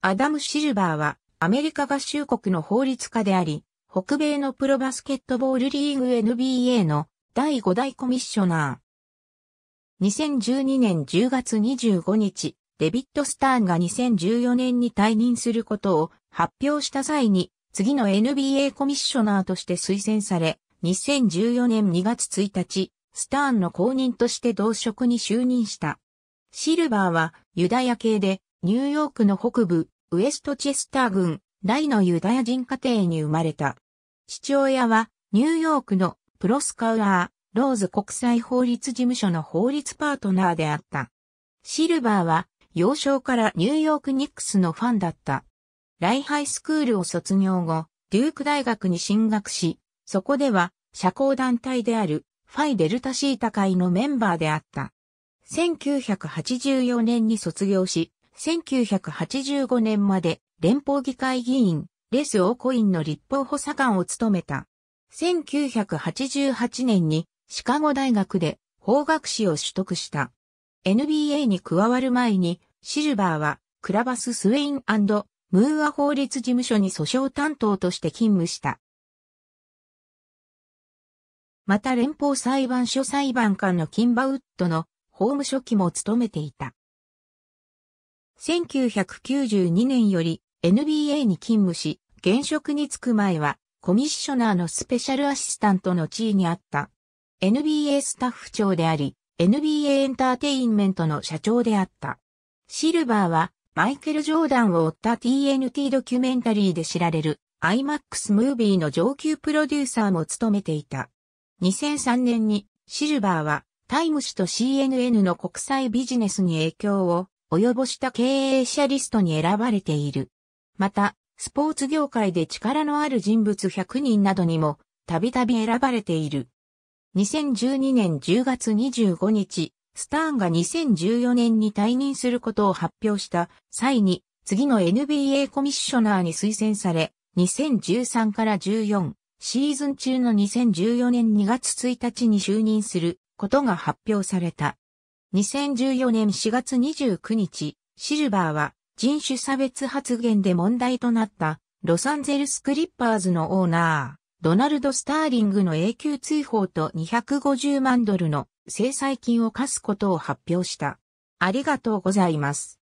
アダム・シルバーはアメリカ合衆国の法律家であり、北米のプロバスケットボールリーグ NBA の第5代コミッショナー。2012年10月25日、デビッド・スターンが2014年に退任することを発表した際に、次の NBA コミッショナーとして推薦され、2014年2月1日、スターンの公認として同職に就任した。シルバーはユダヤ系で、ニューヨークの北部、ウエストチェスター郡、大のユダヤ人家庭に生まれた。父親は、ニューヨークのプロスカウアー、ローズ国際法律事務所の法律パートナーであった。シルバーは、幼少からニューヨークニックスのファンだった。ライハイスクールを卒業後、デューク大学に進学し、そこでは、社交団体である、ファイデルタシータ会のメンバーであった。1984年に卒業し、1985年まで連邦議会議員、レス・オーコインの立法補佐官を務めた。1988年にシカゴ大学で法学士を取得した。NBA に加わる前に、シルバーはクラバス・スウェインムーア法律事務所に訴訟担当として勤務した。また連邦裁判所裁判官のキンバウッドの法務書記も務めていた。1992年より NBA に勤務し、現職に就く前はコミッショナーのスペシャルアシスタントの地位にあった。NBA スタッフ長であり、NBA エンターテインメントの社長であった。シルバーはマイケル・ジョーダンを追った TNT ドキュメンタリーで知られる IMAX ムービーの上級プロデューサーも務めていた。2003年にシルバーはタイム誌と CNN の国際ビジネスに影響を及ぼした経営者リストに選ばれている。また、スポーツ業界で力のある人物100人などにも、たびたび選ばれている。2012年10月25日、スターンが2014年に退任することを発表した際に、次の NBA コミッショナーに推薦され、2013から14シーズン中の2014年2月1日に就任することが発表された。2014年4月29日、シルバーは人種差別発言で問題となったロサンゼルスクリッパーズのオーナー、ドナルド・スターリングの永久追放と250万ドルの制裁金を課すことを発表した。ありがとうございます。